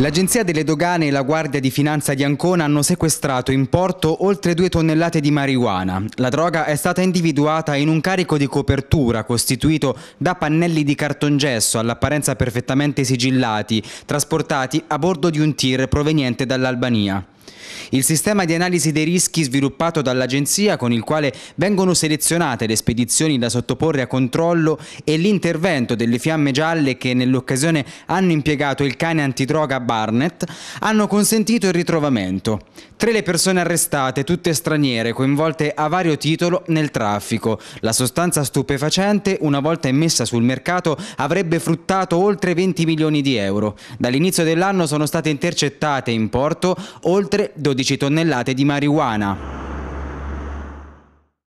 L'Agenzia delle Dogane e la Guardia di Finanza di Ancona hanno sequestrato in porto oltre due tonnellate di marijuana. La droga è stata individuata in un carico di copertura costituito da pannelli di cartongesso all'apparenza perfettamente sigillati, trasportati a bordo di un tir proveniente dall'Albania. Il sistema di analisi dei rischi sviluppato dall'Agenzia con il quale vengono selezionate le spedizioni da sottoporre a controllo e l'intervento delle fiamme gialle che nell'occasione hanno impiegato il cane antidroga Barnett hanno consentito il ritrovamento. Tre le persone arrestate, tutte straniere, coinvolte a vario titolo nel traffico. La sostanza stupefacente, una volta immessa sul mercato, avrebbe fruttato oltre 20 milioni di euro. Dall'inizio dell'anno sono state intercettate in porto oltre 12 14 tonnellate di marijuana.